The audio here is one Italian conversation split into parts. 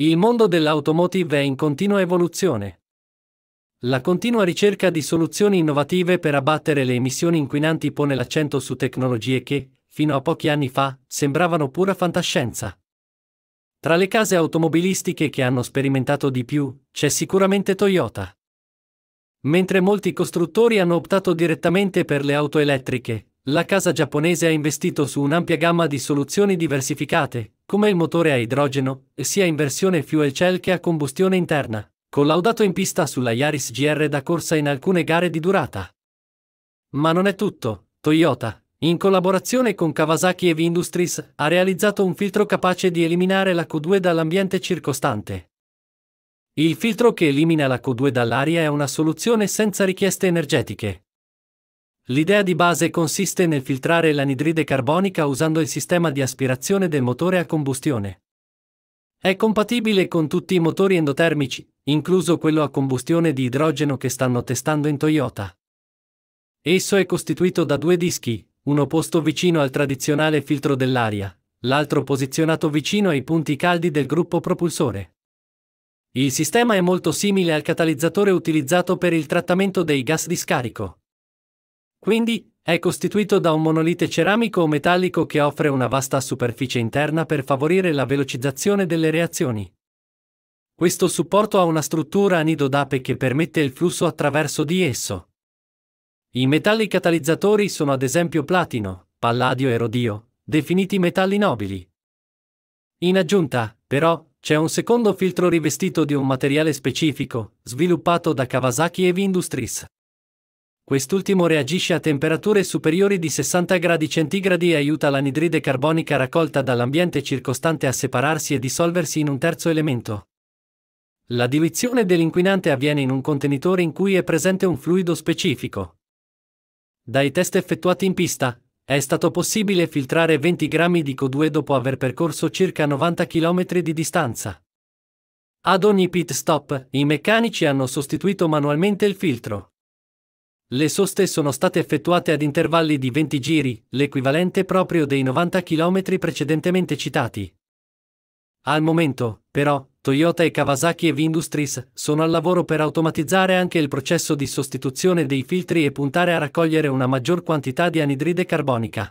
Il mondo dell'automotive è in continua evoluzione. La continua ricerca di soluzioni innovative per abbattere le emissioni inquinanti pone l'accento su tecnologie che, fino a pochi anni fa, sembravano pura fantascienza. Tra le case automobilistiche che hanno sperimentato di più, c'è sicuramente Toyota. Mentre molti costruttori hanno optato direttamente per le auto elettriche, la casa giapponese ha investito su un'ampia gamma di soluzioni diversificate, come il motore a idrogeno, sia in versione fuel cell che a combustione interna, collaudato in pista sulla Yaris GR da corsa in alcune gare di durata. Ma non è tutto, Toyota, in collaborazione con Kawasaki Heavy Industries, ha realizzato un filtro capace di eliminare la CO2 dall'ambiente circostante. Il filtro che elimina la CO2 dall'aria è una soluzione senza richieste energetiche. L'idea di base consiste nel filtrare l'anidride carbonica usando il sistema di aspirazione del motore a combustione. È compatibile con tutti i motori endotermici, incluso quello a combustione di idrogeno che stanno testando in Toyota. Esso è costituito da due dischi, uno posto vicino al tradizionale filtro dell'aria, l'altro posizionato vicino ai punti caldi del gruppo propulsore. Il sistema è molto simile al catalizzatore utilizzato per il trattamento dei gas di scarico. Quindi, è costituito da un monolite ceramico o metallico che offre una vasta superficie interna per favorire la velocizzazione delle reazioni. Questo supporto ha una struttura a nido d'ape che permette il flusso attraverso di esso. I metalli catalizzatori sono ad esempio platino, palladio e rodio, definiti metalli nobili. In aggiunta, però, c'è un secondo filtro rivestito di un materiale specifico, sviluppato da Kawasaki Heavy Industries. Quest'ultimo reagisce a temperature superiori di 60 gradi centigradi e aiuta l'anidride carbonica raccolta dall'ambiente circostante a separarsi e dissolversi in un terzo elemento. La diluizione dell'inquinante avviene in un contenitore in cui è presente un fluido specifico. Dai test effettuati in pista, è stato possibile filtrare 20 grammi di CO2 dopo aver percorso circa 90 km di distanza. Ad ogni pit stop, i meccanici hanno sostituito manualmente il filtro. Le soste sono state effettuate ad intervalli di 20 giri, l'equivalente proprio dei 90 km precedentemente citati. Al momento, però, Toyota e Kawasaki EV Industries sono al lavoro per automatizzare anche il processo di sostituzione dei filtri e puntare a raccogliere una maggior quantità di anidride carbonica.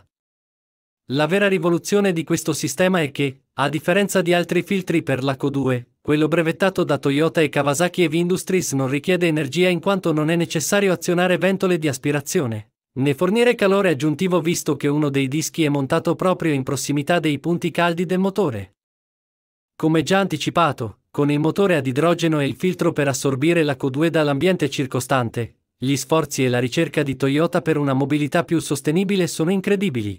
La vera rivoluzione di questo sistema è che, a differenza di altri filtri per l'ACO2, quello brevettato da Toyota e Kawasaki EV Industries non richiede energia in quanto non è necessario azionare ventole di aspirazione, né fornire calore aggiuntivo visto che uno dei dischi è montato proprio in prossimità dei punti caldi del motore. Come già anticipato, con il motore ad idrogeno e il filtro per assorbire la CO2 dall'ambiente circostante, gli sforzi e la ricerca di Toyota per una mobilità più sostenibile sono incredibili.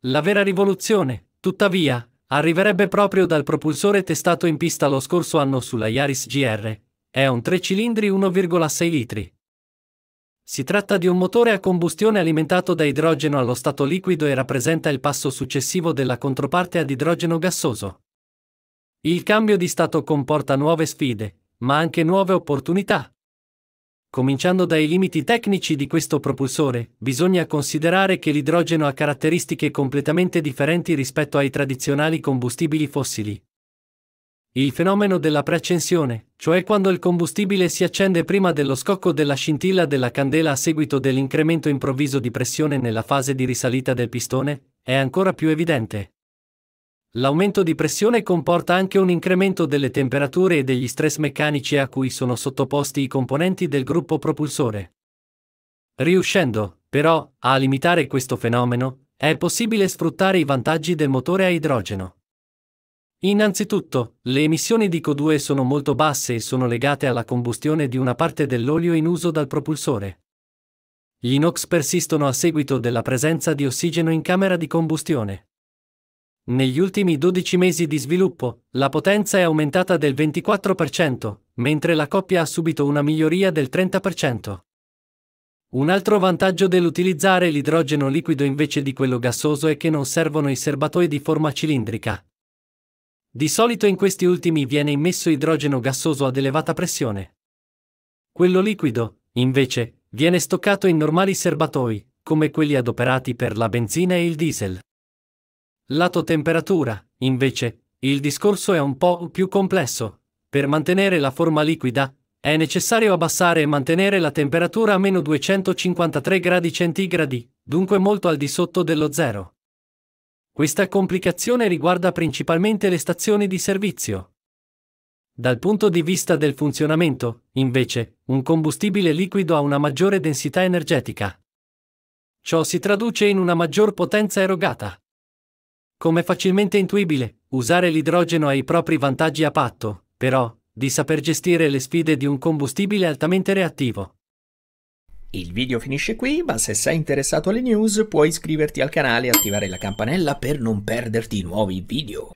La vera rivoluzione, tuttavia, arriverebbe proprio dal propulsore testato in pista lo scorso anno sulla Yaris GR. È un 3 cilindri 1,6 litri. Si tratta di un motore a combustione alimentato da idrogeno allo stato liquido e rappresenta il passo successivo della controparte ad idrogeno gassoso. Il cambio di stato comporta nuove sfide, ma anche nuove opportunità. Cominciando dai limiti tecnici di questo propulsore, bisogna considerare che l'idrogeno ha caratteristiche completamente differenti rispetto ai tradizionali combustibili fossili. Il fenomeno della preaccensione, cioè quando il combustibile si accende prima dello scocco della scintilla della candela a seguito dell'incremento improvviso di pressione nella fase di risalita del pistone, è ancora più evidente. L'aumento di pressione comporta anche un incremento delle temperature e degli stress meccanici a cui sono sottoposti i componenti del gruppo propulsore. Riuscendo, però, a limitare questo fenomeno, è possibile sfruttare i vantaggi del motore a idrogeno. Innanzitutto, le emissioni di CO2 sono molto basse e sono legate alla combustione di una parte dell'olio in uso dal propulsore. Gli NOx persistono a seguito della presenza di ossigeno in camera di combustione. Negli ultimi 12 mesi di sviluppo, la potenza è aumentata del 24%, mentre la coppia ha subito una miglioria del 30%. Un altro vantaggio dell'utilizzare l'idrogeno liquido invece di quello gassoso è che non servono i serbatoi di forma cilindrica. Di solito in questi ultimi viene immesso idrogeno gassoso ad elevata pressione. Quello liquido, invece, viene stoccato in normali serbatoi, come quelli adoperati per la benzina e il diesel. Lato temperatura, invece, il discorso è un po' più complesso. Per mantenere la forma liquida, è necessario abbassare e mantenere la temperatura a meno 253 gradi centigradi, dunque molto al di sotto dello zero. Questa complicazione riguarda principalmente le stazioni di servizio. Dal punto di vista del funzionamento, invece, un combustibile liquido ha una maggiore densità energetica. Ciò si traduce in una maggior potenza erogata. Come facilmente intuibile, usare l'idrogeno ha i propri vantaggi a patto, però, di saper gestire le sfide di un combustibile altamente reattivo. Il video finisce qui, ma se sei interessato alle news puoi iscriverti al canale e attivare la campanella per non perderti nuovi video.